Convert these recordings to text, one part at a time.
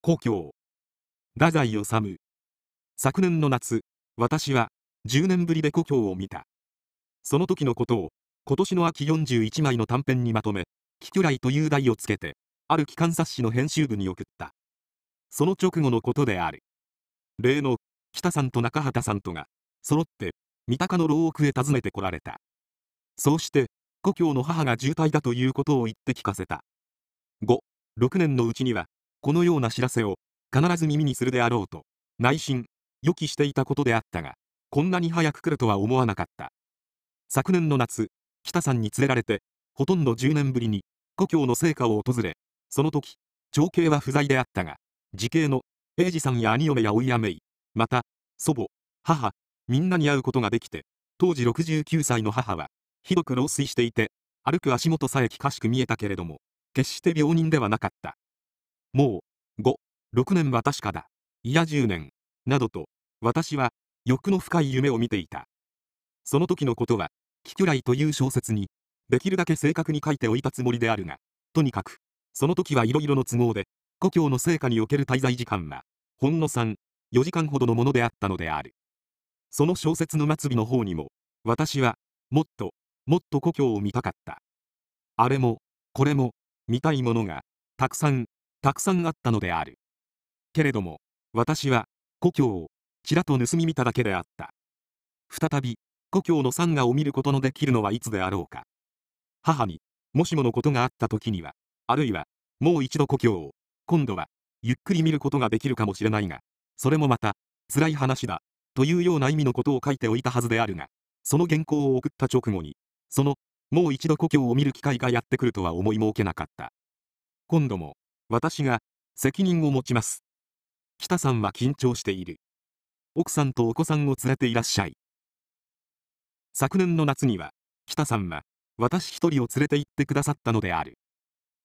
故郷太宰治昨年の夏私は10年ぶりで故郷を見たその時のことを今年の秋41枚の短編にまとめ「キキュライ」という題をつけてある機関冊子の編集部に送ったその直後のことである例の北さんと中畑さんとが揃って三鷹の牢屋へ訪ねてこられたそうして故郷の母が重体だということを言って聞かせた56年のうちにはこのような知らせを必ず耳にするであろうと内心予期していたことであったがこんなに早く来るとは思わなかった昨年の夏北さんに連れられてほとんど10年ぶりに故郷の聖火を訪れその時長兄は不在であったが時兄の英二さんや兄嫁やおいやめいまた祖母母みんなに会うことができて当時69歳の母はひどく老衰していて歩く足元さえきかしく見えたけれども決して病人ではなかったもう、五、六年は確かだ。いや十年。などと、私は、欲の深い夢を見ていた。その時のことは、キキュライという小説に、できるだけ正確に書いておいたつもりであるが、とにかく、その時はいろいろの都合で、故郷の成果における滞在時間は、ほんの三、四時間ほどのものであったのである。その小説の末尾の方にも、私は、もっと、もっと故郷を見たかった。あれも、これも、見たいものが、たくさん、たくさんあったのである。けれども、私は、故郷を、ちらと盗み見ただけであった。再び、故郷の山河を見ることのできるのはいつであろうか。母に、もしものことがあった時には、あるいは、もう一度故郷を、今度は、ゆっくり見ることができるかもしれないが、それもまた、辛い話だ、というような意味のことを書いておいたはずであるが、その原稿を送った直後に、その、もう一度故郷を見る機会がやってくるとは思いも受けなかった。今度も、私が責任を持ちます。北さんは緊張している。奥さんとお子さんを連れていらっしゃい。昨年の夏には、北さんは私一人を連れて行ってくださったのである。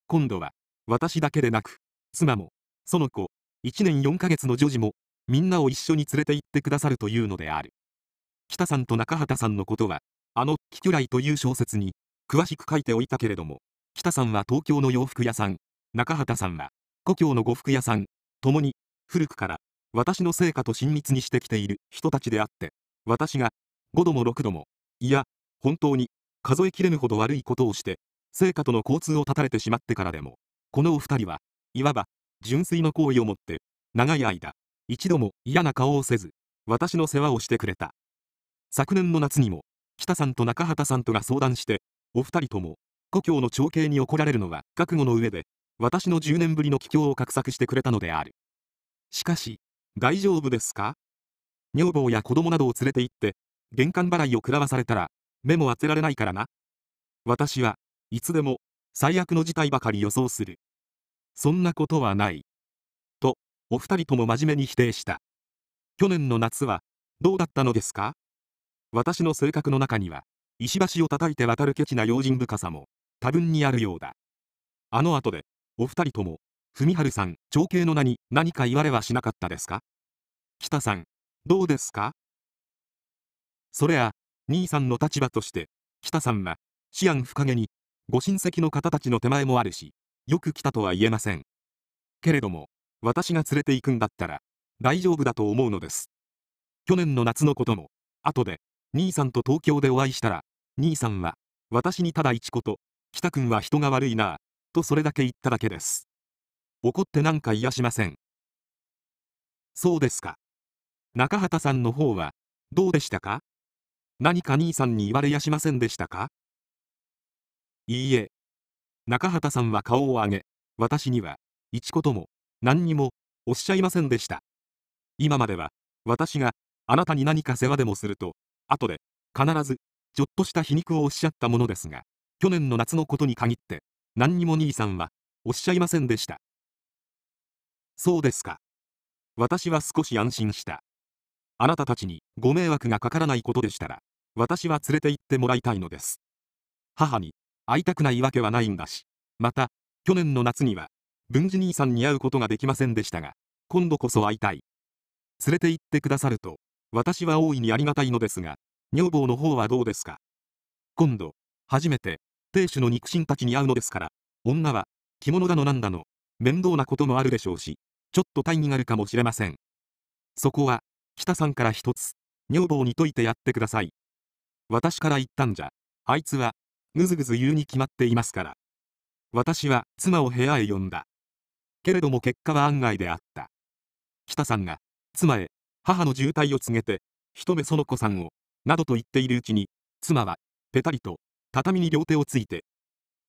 今度は、私だけでなく、妻も、その子、1年4ヶ月の女児も、みんなを一緒に連れて行ってくださるというのである。北さんと中畑さんのことは、あの、キキュライという小説に、詳しく書いておいたけれども、北さんは東京の洋服屋さん、中畑さんは故郷の呉服屋さん共に古くから私の成果と親密にしてきている人たちであって私が5度も6度もいや本当に数えきれぬほど悪いことをして成果との交通を断たれてしまってからでもこのお二人はいわば純粋の行為をもって長い間一度も嫌な顔をせず私の世話をしてくれた昨年の夏にも北さんと中畑さんとが相談してお二人とも故郷の長兄に怒られるのは覚悟の上で私の10年ぶりの帰郷を画策してくれたのである。しかし、大丈夫ですか女房や子供などを連れて行って、玄関払いを食らわされたら、目も当てられないからな。私はいつでも最悪の事態ばかり予想する。そんなことはない。と、お二人とも真面目に否定した。去年の夏は、どうだったのですか私の性格の中には、石橋を叩いて渡るケチな用心深さも、多分にあるようだ。あの後で、お二人とも、文春さん、長兄の名に何か言われはしなかったですか北さん、どうですかそれや、兄さんの立場として、北さんは、思案深げに、ご親戚の方たちの手前もあるし、よく来たとは言えません。けれども、私が連れて行くんだったら、大丈夫だと思うのです。去年の夏のことも、後で、兄さんと東京でお会いしたら、兄さんは、私にただ一言、北くんは人が悪いなぁとそれだけ言っただけです。怒ってなんか癒しません。そうですか。中畑さんの方は、どうでしたか何か兄さんに言われやしませんでしたかいいえ。中畑さんは顔を上げ、私には、一言も、何にも、おっしゃいませんでした。今までは、私があなたに何か世話でもすると、後で、必ず、ちょっとした皮肉をおっしゃったものですが、去年の夏のことに限って、何にも兄さんは、おっしゃいませんでした。そうですか。私は少し安心した。あなたたちにご迷惑がかからないことでしたら、私は連れて行ってもらいたいのです。母に会いたくないわけはないんだし、また、去年の夏には、文治兄さんに会うことができませんでしたが、今度こそ会いたい。連れて行ってくださると、私は大いにありがたいのですが、女房の方はどうですか今度、初めて亭主の肉親たちに会うのですから、女は、着物だのなんだの、面倒なこともあるでしょうし、ちょっと大義があるかもしれません。そこは、北さんから一つ、女房に解いてやってください。私から言ったんじゃ、あいつは、ぐずぐず言うに決まっていますから。私は、妻を部屋へ呼んだ。けれども結果は案外であった。北さんが、妻へ、母の渋滞を告げて、一目その子さんを、などと言っているうちに、妻は、ぺたりと、畳に両手をついて、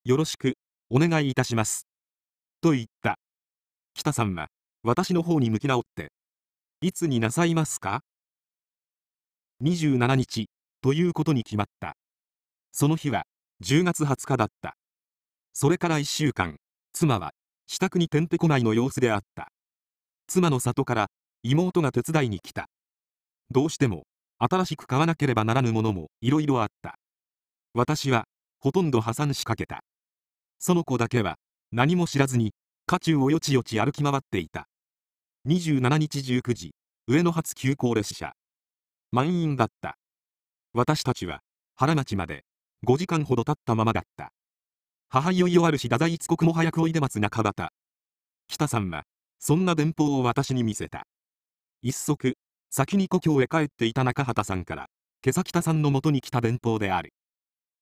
よろしく、お願いいたします。と言った。北さんは、私の方に向き直って、いつになさいますか ?27 日、ということに決まった。その日は、10月20日だった。それから1週間、妻は、自宅にてんてこないの様子であった。妻の里から、妹が手伝いに来た。どうしても、新しく買わなければならぬものもいろいろあった。私はほとんど破産しかけたその子だけは何も知らずに渦中をよちよち歩き回っていた27日19時上野発急行列車満員だった私たちは原町まで5時間ほど経ったままだった母いよいよあるし太宰一国も早くおいで待つ中畑北さんはそんな電報を私に見せた一足先に故郷へ帰っていた中畑さんから今朝北さんのもとに来た電報である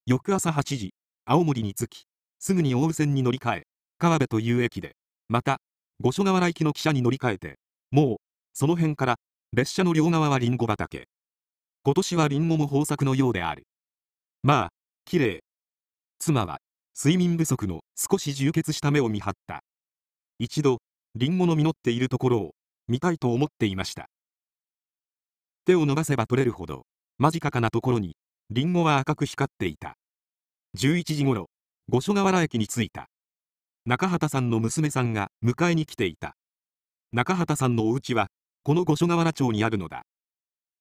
翌朝8時、青森に着き、すぐに大ー線に乗り換え、川辺という駅で、また、五所川原行きの汽車に乗り換えて、もう、その辺から、列車の両側はリンゴ畑。今年はリンゴも豊作のようである。まあ、綺麗。妻は、睡眠不足の少し充血した目を見張った。一度、リンゴの実っているところを、見たいと思っていました。手を伸ばせば取れるほど、間近かなところに、リンゴは赤く光っていた。11時ごろ、五所川原駅に着いた。中畑さんの娘さんが迎えに来ていた。中畑さんのお家は、この五所川原町にあるのだ。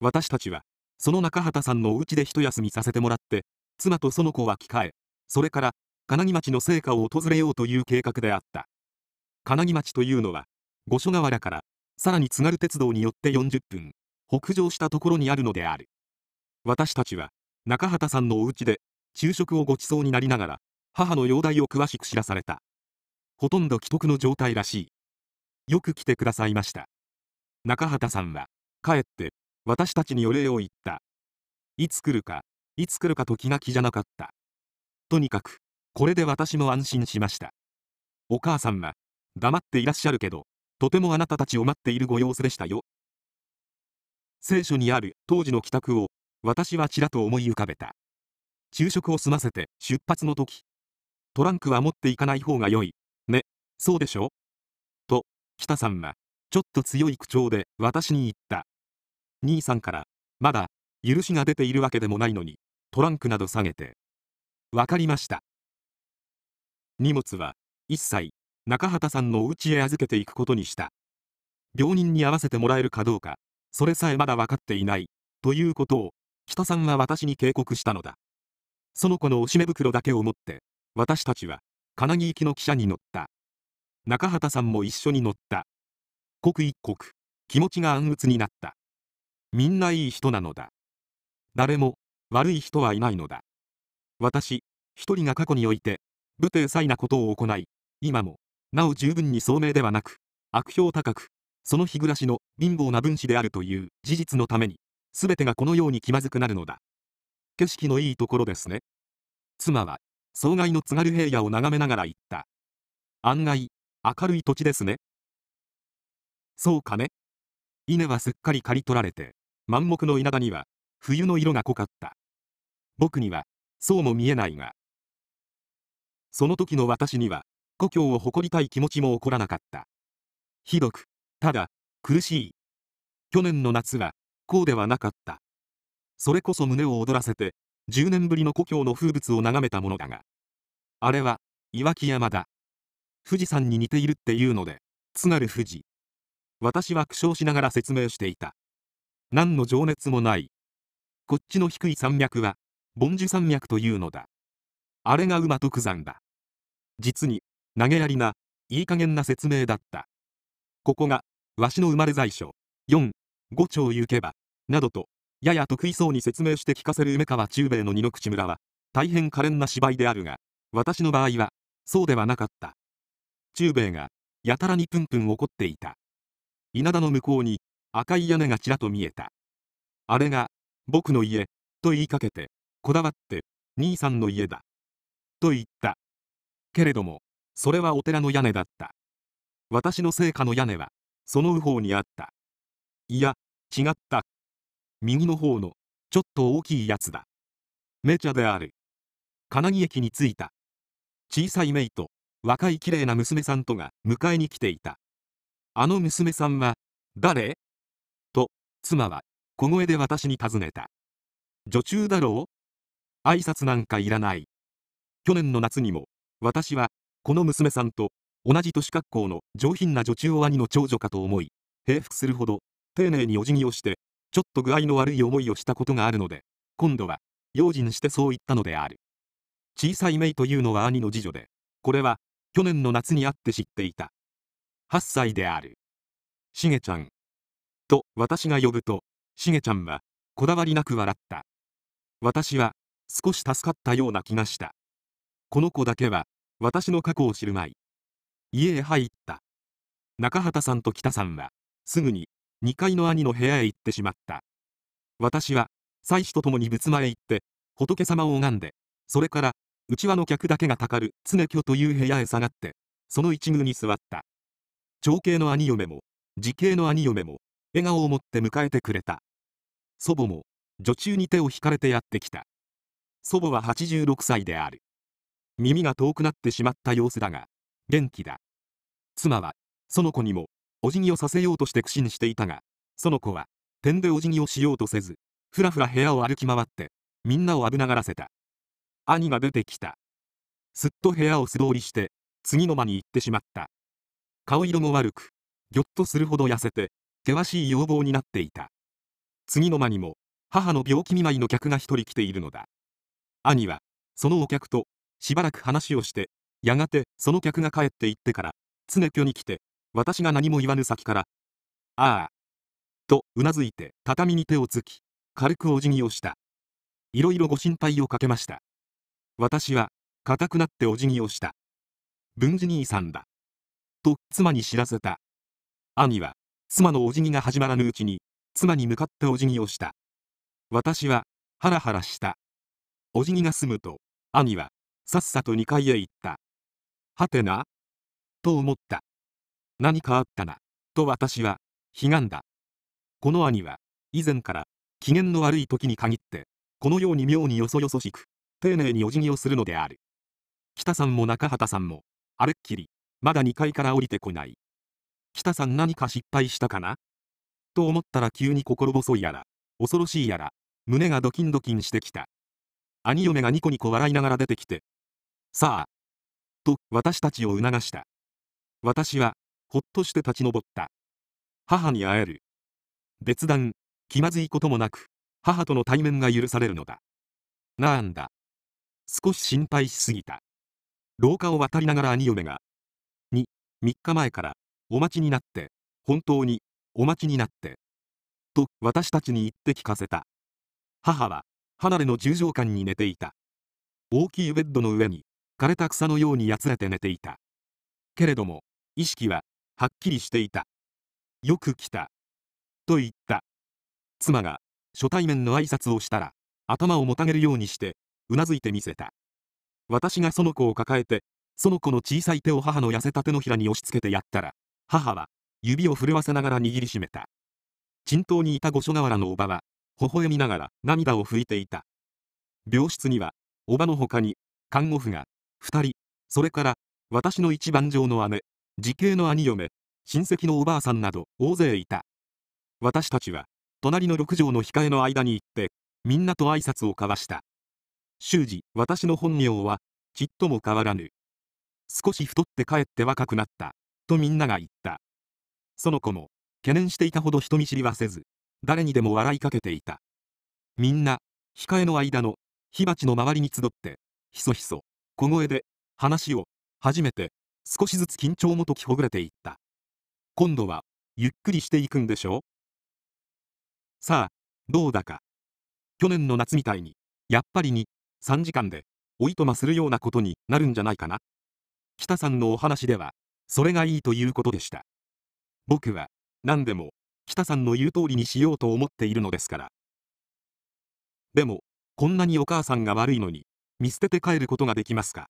私たちは、その中畑さんのお家で一休みさせてもらって、妻とその子は替え、それから、金木町の成果を訪れようという計画であった。金木町というのは、五所川原から、さらに津軽鉄道によって40分、北上したところにあるのである。私たちは、中畑さんのお家で昼食をご馳走になりながら母の容体を詳しく知らされたほとんど既得の状態らしいよく来てくださいました中畑さんは帰って私たちにお礼を言ったいつ来るかいつ来るかと気が気じゃなかったとにかくこれで私も安心しましたお母さんは黙っていらっしゃるけどとてもあなたたちを待っているご様子でしたよ聖書にある当時の帰宅を私はちらと思い浮かべた。昼食を済ませて出発の時。トランクは持っていかない方が良い。ね、そうでしょと、北さんは、ちょっと強い口調で私に言った。兄さんから、まだ、許しが出ているわけでもないのに、トランクなど下げて。わかりました。荷物は、一切、中畑さんのお家へ預けていくことにした。病人に会わせてもらえるかどうか、それさえまだ分かっていない、ということを北さんは私に警告したのだ。その子のおしめ袋だけを持って、私たちは、金木行きの汽車に乗った。中畑さんも一緒に乗った。刻一刻、気持ちが暗鬱になった。みんないい人なのだ。誰も、悪い人はいないのだ。私、一人が過去において、武帝いなことを行い、今も、なお十分に聡明ではなく、悪評高く、その日暮らしの貧乏な分子であるという事実のために、すべてがこのように気まずくなるのだ。景色のいいところですね。妻は、障害の津軽平野を眺めながら言った。案外、明るい土地ですね。そうかね。稲はすっかり刈り取られて、満目の稲田には、冬の色が濃かった。僕には、そうも見えないが。その時の私には、故郷を誇りたい気持ちも起こらなかった。ひどく、ただ、苦しい。去年の夏は、こうではなかった。それこそ胸を躍らせて、10年ぶりの故郷の風物を眺めたものだが、あれは、岩木山だ。富士山に似ているっていうので、津軽富士。私は苦笑しながら説明していた。何の情熱もない。こっちの低い山脈は、凡樹山脈というのだ。あれが馬徳山だ。実に、投げやりな、いい加減な説明だった。ここが、わしの生まれ在所、4、五丁行けば、などと、やや得意そうに説明して聞かせる梅川中兵衛の二の口村は、大変可憐な芝居であるが、私の場合は、そうではなかった。中兵衛が、やたらにプンプン怒っていた。稲田の向こうに、赤い屋根がちらと見えた。あれが、僕の家、と言いかけて、こだわって、兄さんの家だ。と言った。けれども、それはお寺の屋根だった。私の生家の屋根は、その右方にあった。いや、違った。右の方の、ちょっと大きいやつだ。めちゃである。金木駅に着いた。小さいメイと、若い綺麗な娘さんとが迎えに来ていた。あの娘さんは、誰と、妻は、小声で私に尋ねた。女中だろう挨拶なんかいらない。去年の夏にも、私は、この娘さんと、同じ都市格好の上品な女中お兄の長女かと思い、平服するほど丁寧にお辞儀をして、ちょっと具合の悪い思いをしたことがあるので、今度は、用心してそう言ったのである。小さいメイというのは兄の次女で、これは、去年の夏に会って知っていた。8歳である。しげちゃん。と、私が呼ぶと、しげちゃんは、こだわりなく笑った。私は、少し助かったような気がした。この子だけは、私の過去を知るまい。家へ入った。中畑さんと北さんは、すぐに、2階の兄の部屋へ行ってしまった。私は、妻子と共に仏間へ行って、仏様を拝んで、それから、うちわの客だけがたかる常居という部屋へ下がって、その一宮に座った。長兄の兄嫁も、時兄の兄嫁も、笑顔を持って迎えてくれた。祖母も、女中に手を引かれてやってきた。祖母は86歳である。耳が遠くなってしまった様子だが、元気だ。妻は、その子にも、お辞儀をさせようとして苦心していたが、その子は、点でお辞儀をしようとせず、ふらふら部屋を歩き回って、みんなを危ながらせた。兄が出てきた。すっと部屋を素通りして、次の間に行ってしまった。顔色も悪く、ぎょっとするほど痩せて、険しい要望になっていた。次の間にも、母の病気見舞いの客が一人来ているのだ。兄は、そのお客と、しばらく話をして、やがてその客が帰って行ってから、常居に来て、私が何も言わぬ先から、ああ。と、うなずいて、畳に手をつき、軽くお辞儀をした。いろいろご心配をかけました。私は、固くなってお辞儀をした。文治兄さんだ。と、妻に知らせた。兄は、妻のお辞儀が始まらぬうちに、妻に向かってお辞儀をした。私は、ハラハラした。お辞儀が済むと、兄は、さっさと2階へ行った。はてなと思った。何かあったな、と私は、悲願だ。この兄は、以前から、機嫌の悪い時に限って、このように妙によそよそしく、丁寧にお辞儀をするのである。北さんも中畑さんも、あれっきり、まだ2階から降りてこない。北さん何か失敗したかなと思ったら急に心細いやら、恐ろしいやら、胸がドキンドキンしてきた。兄嫁がニコニコ笑いながら出てきて、さあ、と私たちを促した。私は、ほっとして立ち上った母に会える別段気まずいこともなく母との対面が許されるのだなんだ少し心配しすぎた廊下を渡りながら兄嫁が23日前からお待ちになって本当にお待ちになってと私たちに言って聞かせた母は離れの十条館に寝ていた大きいベッドの上に枯れた草のようにやつれて寝ていたけれども意識ははっきりしていたよく来たと言った妻が初対面の挨拶をしたら頭をもたげるようにしてうなずいてみせた私がその子を抱えてその子の小さい手を母の痩せた手のひらに押し付けてやったら母は指を震わせながら握りしめた沈頭にいた五所川原のおばは微笑みながら涙を拭いていた病室にはおばの他に看護婦が2人それから私の一番上の姉時系の兄嫁親戚のおばあさんなど大勢いた私たちは隣の6畳の控えの間に行ってみんなと挨拶を交わした修二私の本名はちっとも変わらぬ少し太って帰って若くなったとみんなが言ったその子も懸念していたほど人見知りはせず誰にでも笑いかけていたみんな控えの間の火鉢の周りに集ってひそひそ小声で話を初めて少しずつ緊張も解きほぐれていった今度はゆっくりしていくんでしょうさあどうだか去年の夏みたいにやっぱりに3時間でおいとまするようなことになるんじゃないかな北さんのお話ではそれがいいということでした僕は何でも北さんの言う通りにしようと思っているのですからでもこんなにお母さんが悪いのに見捨てて帰ることができますか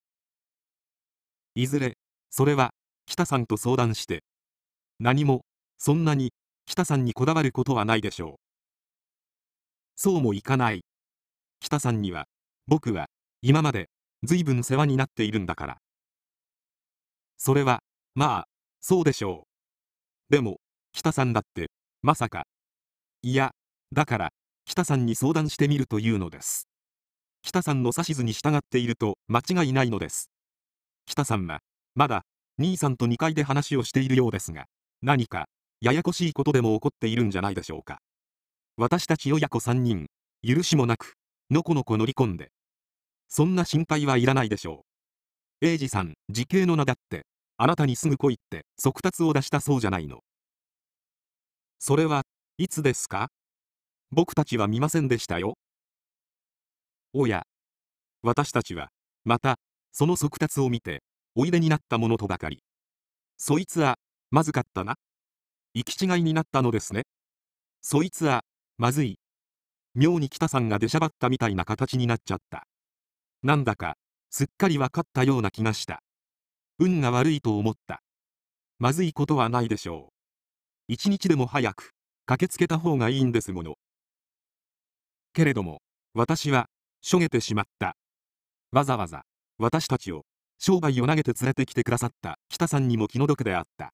いずれそれは北さんと相談して何もそんなに北さんにこだわることはないでしょうそうもいかない北さんには僕は今まで随分世話になっているんだからそれはまあそうでしょうでも北さんだってまさかいやだから北さんに相談してみるというのです北さんの指図に従っていると間違いないのです北さんはまだ、兄さんと2階で話をしているようですが、何か、ややこしいことでも起こっているんじゃないでしょうか。私たち親子3人、許しもなく、のこのこ乗り込んで。そんな心配はいらないでしょう。英二さん、時系の名だって、あなたにすぐ来いって、速達を出したそうじゃないの。それは、いつですか僕たちは見ませんでしたよ。おや。私たちは、また、その速達を見て、おいでになったものとばかり。そいつは、まずかったな。行き違いになったのですね。そいつは、まずい。妙に北さんが出しゃばったみたいな形になっちゃった。なんだか、すっかりわかったような気がした。運が悪いと思った。まずいことはないでしょう。一日でも早く、駆けつけた方がいいんですもの。けれども、私は、しょげてしまった。わざわざ、私たちを、商売を投げて連れてきてくださった北さんにも気の毒であった。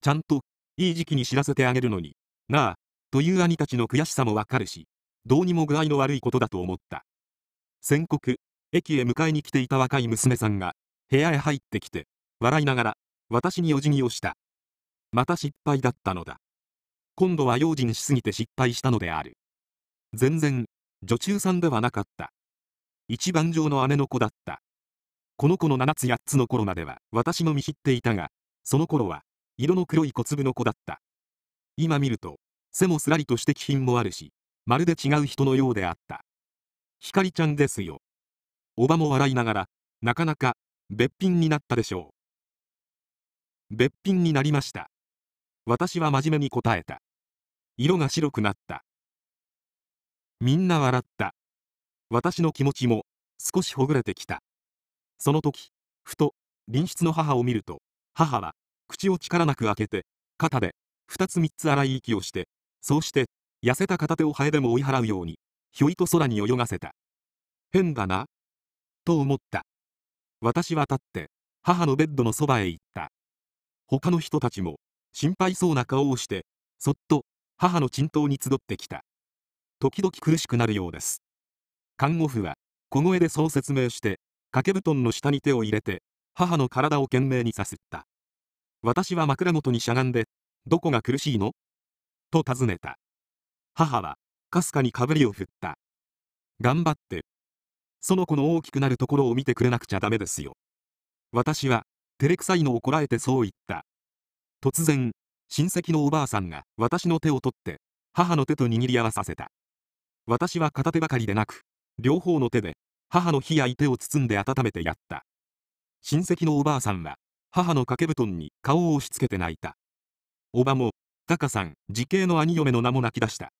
ちゃんと、いい時期に知らせてあげるのに、なあ、という兄たちの悔しさもわかるし、どうにも具合の悪いことだと思った。宣告、駅へ迎えに来ていた若い娘さんが、部屋へ入ってきて、笑いながら、私にお辞儀をした。また失敗だったのだ。今度は用心しすぎて失敗したのである。全然、女中さんではなかった。一番上の姉の子だった。この子の7つ8つの頃までは私も見知っていたが、その頃は、色の黒い小粒の子だった。今見ると、背もすらりとして気品もあるし、まるで違う人のようであった。ひかりちゃんですよ。おばも笑いながら、なかなか、べっぴんになったでしょう。べっぴんになりました。私は真面目に答えた。色が白くなった。みんな笑った。私の気持ちも、少しほぐれてきた。その時、ふと、隣室の母を見ると、母は、口を力なく開けて、肩で、二つ三つ荒い息をして、そうして、痩せた片手をハエでも追い払うように、ひょいと空に泳がせた。変だな。と思った。私は立って、母のベッドのそばへ行った。他の人たちも、心配そうな顔をして、そっと、母の沈頭に集ってきた。時々苦しくなるようです。看護婦は、小声でそう説明して、掛け布団の下に手を入れて、母の体を懸命にさすった。私は枕元にしゃがんで、どこが苦しいのと尋ねた。母は、かすかにかぶりを振った。頑張って。その子の大きくなるところを見てくれなくちゃダメですよ。私は、照れくさいのをこらえてそう言った。突然、親戚のおばあさんが私の手を取って、母の手と握り合わさせた。私は片手ばかりでなく、両方の手で母の日やい手を包んで温めてやった。親戚のおばあさんは、母の掛け布団に顔を押し付けて泣いた。おばも、タカさん、時系の兄嫁の名も泣き出した。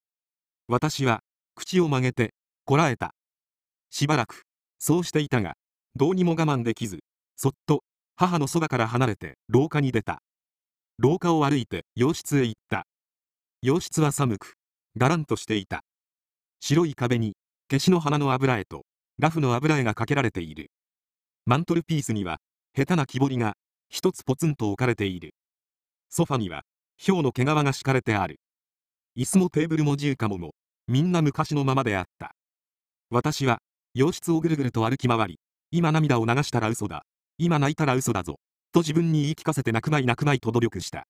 私は、口を曲げて、こらえた。しばらく、そうしていたが、どうにも我慢できず、そっと、母のそばから離れて、廊下に出た。廊下を歩いて、洋室へ行った。洋室は寒く、がらんとしていた。白い壁に、消しの花の油絵と、ラフの油絵がかけられている。マントルピースには、下手な木彫りが、一つポツンと置かれている。ソファには、ヒの毛皮が敷かれてある。椅子もテーブルも重かもも、みんな昔のままであった。私は、洋室をぐるぐると歩き回り、今涙を流したら嘘だ。今泣いたら嘘だぞ。と自分に言い聞かせて泣くまい泣くまいと努力した。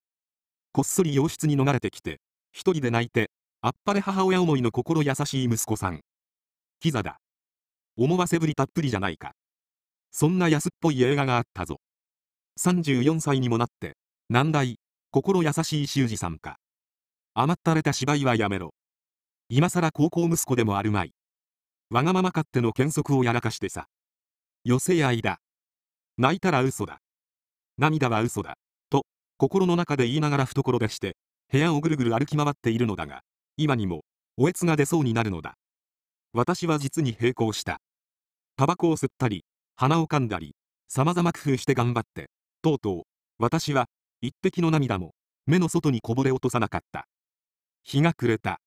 こっそり洋室に逃れてきて、一人で泣いて、あっぱれ母親思いの心優しい息子さん。キザだ。思わせぶりたっぷりじゃないか。そんな安っぽい映画があったぞ。34歳にもなって、難題、心優しい修二さんか。甘ったれた芝居はやめろ。今更高校息子でもあるまい。わがまま勝手の剣則をやらかしてさ。寄せ合いだ。泣いたら嘘だ。涙は嘘だ。と、心の中で言いながら懐でして、部屋をぐるぐる歩き回っているのだが、今にも、おえつが出そうになるのだ。私は実に並行した。タバコを吸ったり、鼻をかんだり、様々工夫して頑張って、とうとう、私は、一滴の涙も、目の外にこぼれ落とさなかった。日が暮れた。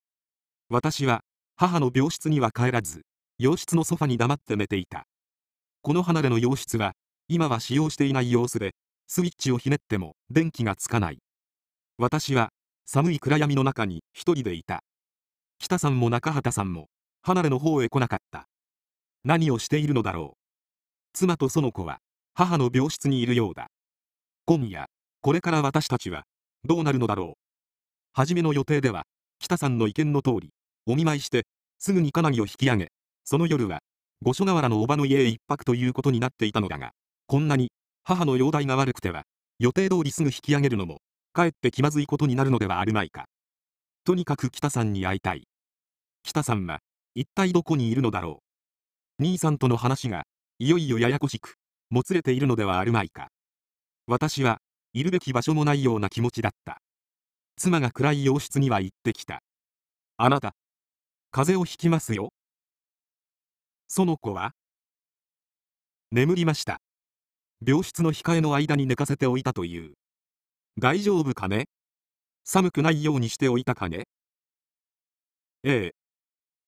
私は、母の病室には帰らず、洋室のソファに黙って寝ていた。この離れの洋室は、今は使用していない様子で、スイッチをひねっても電気がつかない。私は、寒い暗闇の中に一人でいた。北さんも中畑さんも、離れの方へ来なかった何をしているのだろう妻と園子は母の病室にいるようだ今夜これから私たちはどうなるのだろう初めの予定では北さんの意見の通りお見舞いしてすぐにな木を引き上げその夜は五所川原の叔母の家へ一泊ということになっていたのだがこんなに母の容体が悪くては予定通りすぐ引き上げるのもかえって気まずいことになるのではあるまいかとにかく北さんに会いたい北さんは一体どこにいるのだろう。兄さんとの話が、いよいよややこしく、もつれているのではあるまいか。私は、いるべき場所もないような気持ちだった。妻が暗い洋室には行ってきた。あなた、風邪をひきますよ。その子は眠りました。病室の控えの間に寝かせておいたという。大丈夫かね寒くないようにしておいたかねええ、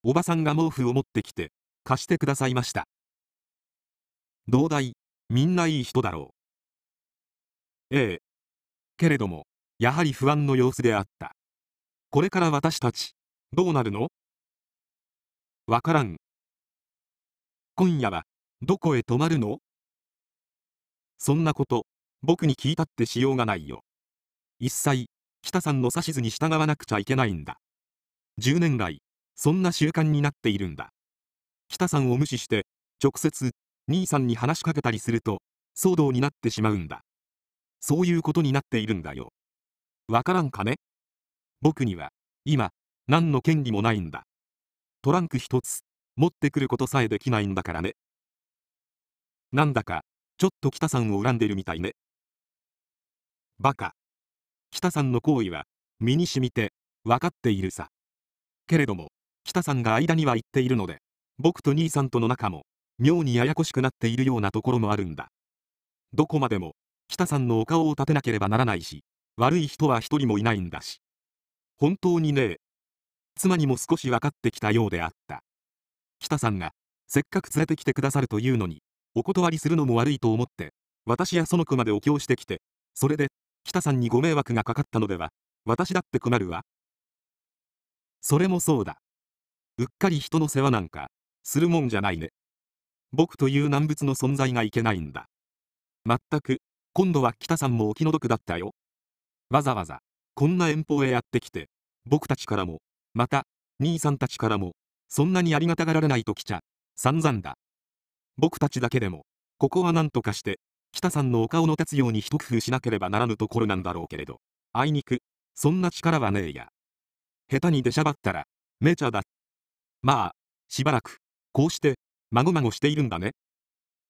おばさんが毛布を持ってきて貸してくださいました同大みんないい人だろうええけれどもやはり不安の様子であったこれから私たちどうなるのわからん今夜はどこへ泊まるのそんなこと僕に聞いたってしようがないよ一切北さんの指図に従わなくちゃいけないんだ10年来そんな習慣になっているんだ北さんを無視して直接兄さんに話しかけたりすると騒動になってしまうんだそういうことになっているんだよわからんかね僕には今何の権利もないんだトランク一つ持ってくることさえできないんだからねなんだかちょっと北さんを恨んでるみたいねバカ北さんの行為は身に染みて分かっているさけれども北さんが間には行っているので、僕と兄さんとの仲も、妙にややこしくなっているようなところもあるんだ。どこまでも、北さんのお顔を立てなければならないし、悪い人は一人もいないんだし。本当にねえ。妻にも少し分かってきたようであった。北さんが、せっかく連れてきてくださるというのに、お断りするのも悪いと思って、私や園子までお経してきて、それで、北さんにご迷惑がかかったのでは、私だって困るわ。それもそうだ。うっかり人の世話なんか、するもんじゃないね。僕という難物の存在がいけないんだ。まったく、今度は北さんもお気の毒だったよ。わざわざ、こんな遠方へやってきて、僕たちからも、また、兄さんたちからも、そんなにありがたがられないときちゃ、散々だ。僕たちだけでも、ここは何とかして、北さんのお顔の立つように一工夫しなければならぬところなんだろうけれど、あいにく、そんな力はねえや。下手に出しゃばったら、めちゃだっまあ、しばらく、こうして、まごまごしているんだね。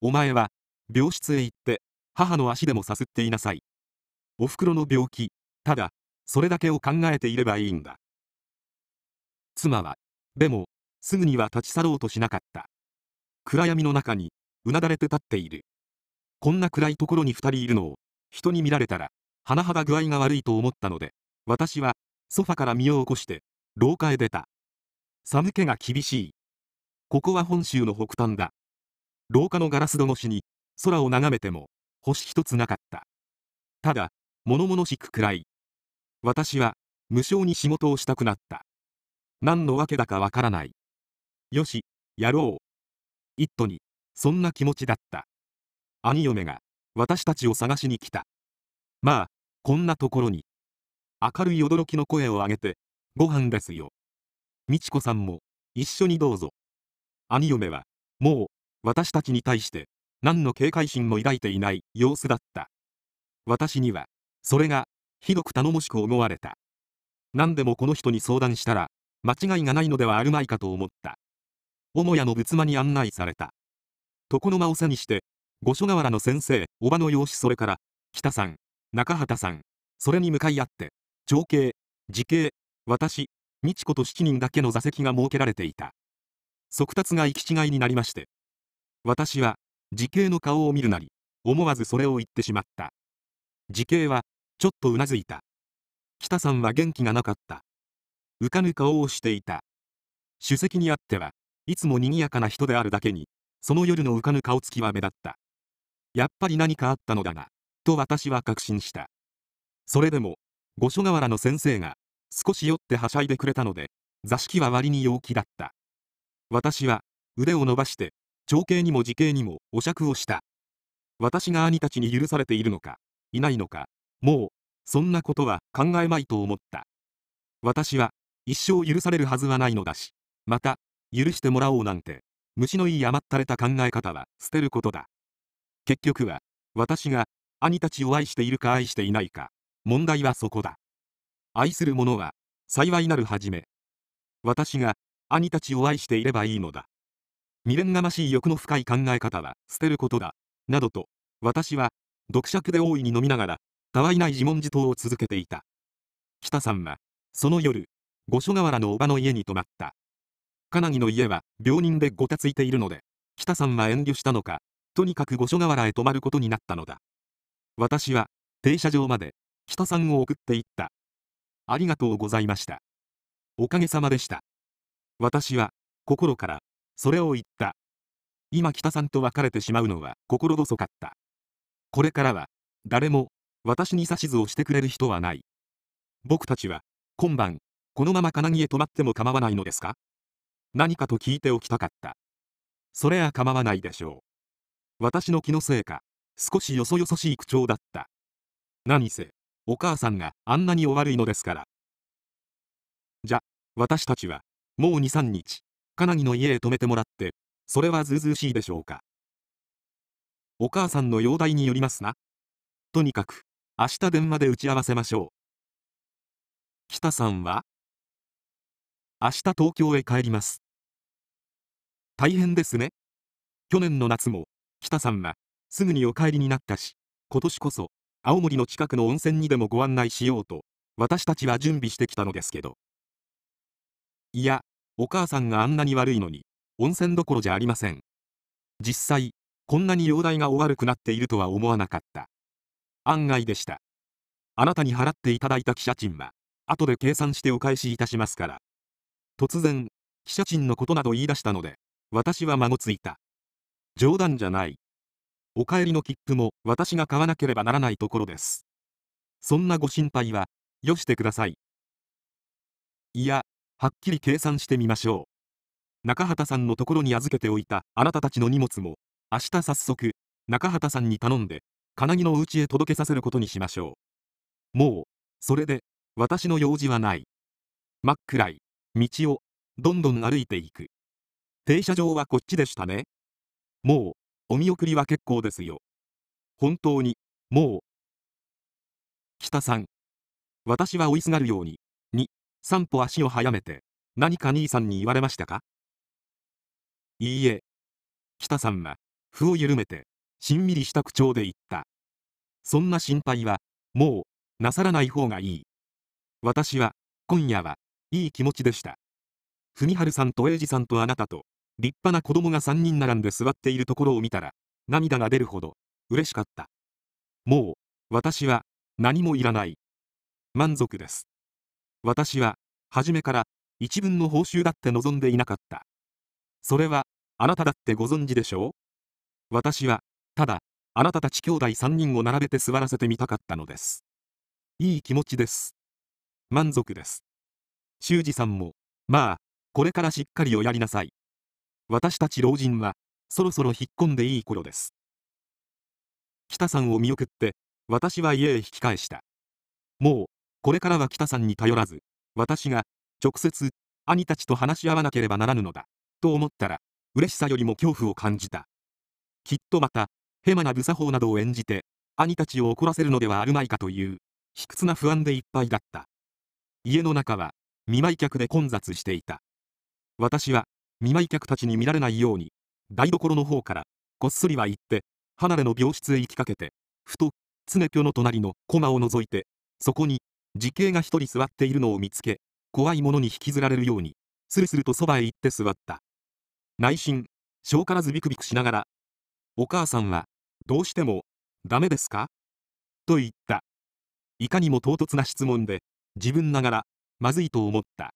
お前は、病室へ行って、母の足でもさすっていなさい。お袋の病気、ただ、それだけを考えていればいいんだ。妻は、でも、すぐには立ち去ろうとしなかった。暗闇の中に、うなだれて立っている。こんな暗いところに2人いるのを、人に見られたら、甚だ具合が悪いと思ったので、私は、ソファから身を起こして、廊下へ出た。寒気が厳しい。ここは本州の北端だ。廊下のガラス戸越しに、空を眺めても、星一つなかった。ただ、物々しく暗い。私は、無性に仕事をしたくなった。何のわけだかわからない。よし、やろう。一途に、そんな気持ちだった。兄嫁が、私たちを探しに来た。まあ、こんなところに。明るい驚きの声を上げて、ご飯ですよ。美智子さんも一緒にどうぞ兄嫁はもう私たちに対して何の警戒心も抱いていない様子だった私にはそれがひどく頼もしく思われた何でもこの人に相談したら間違いがないのではあるまいかと思った母屋の仏間に案内された床の間を背にして五所川原の先生叔母の養子それから北さん中畑さんそれに向かい合って情景時系私美智子と7人だけの座席が設けられていた速達が行き違いになりまして私は時計の顔を見るなり思わずそれを言ってしまった時計はちょっとうなずいた北さんは元気がなかった浮かぬ顔をしていた主席にあってはいつも賑やかな人であるだけにその夜の浮かぬ顔つきは目立ったやっぱり何かあったのだがと私は確信したそれでも五所川原の先生が少し酔ってはしゃいでくれたので、座敷は割に陽気だった。私は腕を伸ばして、長兄にも時兄にもお酌をした。私が兄たちに許されているのか、いないのか、もう、そんなことは考えまいと思った。私は、一生許されるはずはないのだし、また、許してもらおうなんて、虫のいい余ったれた考え方は捨てることだ。結局は、私が、兄たちを愛しているか愛していないか、問題はそこだ。愛する者は幸いなるはじめ私が兄たちを愛していればいいのだ未練がましい欲の深い考え方は捨てることだなどと私は読釈で大いに飲みながらたわいない自問自答を続けていた北さんはその夜五所川原の叔母の家に泊まった金木の家は病人でごたついているので北さんは遠慮したのかとにかく五所川原へ泊まることになったのだ私は停車場まで北さんを送っていったありがとうございました。おかげさまでした。私は、心から、それを言った。今北さんと別れてしまうのは心細かった。これからは、誰も、私に指図をしてくれる人はない。僕たちは、今晩、このまま金木へ泊まっても構わないのですか何かと聞いておきたかった。それは構わないでしょう。私の気のせいか、少しよそよそしい口調だった。何せ、お母さんがあんなにお悪いのですから。じゃ、私たちは、もう2、3日、かなギの家へ泊めてもらって、それはずうずうしいでしょうか。お母さんの容体によりますな。とにかく、明日電話で打ち合わせましょう。北さんは明日東京へ帰ります。大変ですね。去年の夏も、北さんは、すぐにお帰りになったし、今年こそ、青森の近くの温泉にでもご案内しようと私たちは準備してきたのですけどいやお母さんがあんなに悪いのに温泉どころじゃありません実際こんなに容体がお悪くなっているとは思わなかった案外でしたあなたに払っていただいた汽車賃は後で計算してお返しいたしますから突然汽車賃のことなど言い出したので私は孫ついた冗談じゃないお帰りの切符も私が買わなければならないところです。そんなご心配は、よしてください。いや、はっきり計算してみましょう。中畑さんのところに預けておいたあなたたちの荷物も、明日早速、中畑さんに頼んで、金木のお家へ届けさせることにしましょう。もう、それで、私の用事はない。真っ暗い、道を、どんどん歩いていく。停車場はこっちでしたね。もう、お見送りは結構ですよ。本当に、もう。北さん。私は追いすがるように、2、3歩足を速めて、何か兄さんに言われましたかいいえ。北さんは、歩を緩めて、しんみりした口調で言った。そんな心配は、もう、なさらない方がいい。私は、今夜は、いい気持ちでした。文春さんと英治さんとあなたと、立派な子供が3人並んで座っているところを見たら、涙が出るほど、嬉しかった。もう、私は、何もいらない。満足です。私は、初めから、一分の報酬だって望んでいなかった。それは、あなただってご存知でしょう私は、ただ、あなたたち兄弟3人を並べて座らせてみたかったのです。いい気持ちです。満足です。修二さんも、まあ、これからしっかりをやりなさい。私たち老人は、そろそろ引っ込んでいい頃です。北さんを見送って、私は家へ引き返した。もう、これからは北さんに頼らず、私が、直接、兄たちと話し合わなければならぬのだ、と思ったら、嬉しさよりも恐怖を感じた。きっとまた、ヘマな無作法などを演じて、兄たちを怒らせるのではあるまいかという、卑屈な不安でいっぱいだった。家の中は、見舞い客で混雑していた。私は、見舞い客たちに見られないように台所の方からこっそりは行って離れの病室へ行きかけてふと常ぴょの隣の駒を覗いてそこに時計が一人座っているのを見つけ怖いものに引きずられるようにスルスルとそばへ行って座った内心しょうからずビクビクしながらお母さんはどうしてもダメですかと言ったいかにも唐突な質問で自分ながらまずいと思った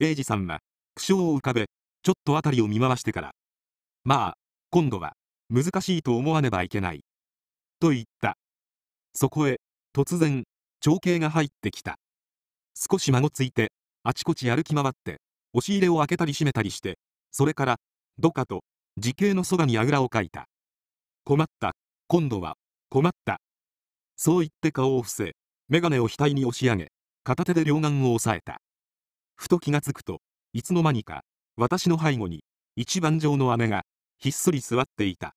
英二さんは苦笑を浮かべちょっと辺りを見回してから、まあ、今度は、難しいと思わねばいけない。と言った。そこへ、突然、長兄が入ってきた。少し孫ついて、あちこち歩き回って、押し入れを開けたり閉めたりして、それから、どかと、時計のそばにあぐらをかいた。困った、今度は、困った。そう言って顔を伏せ、眼鏡を額に押し上げ、片手で両眼を押さえた。ふと気がつくと、いつの間にか、私の背後に一番上の姉がひっそり座っていた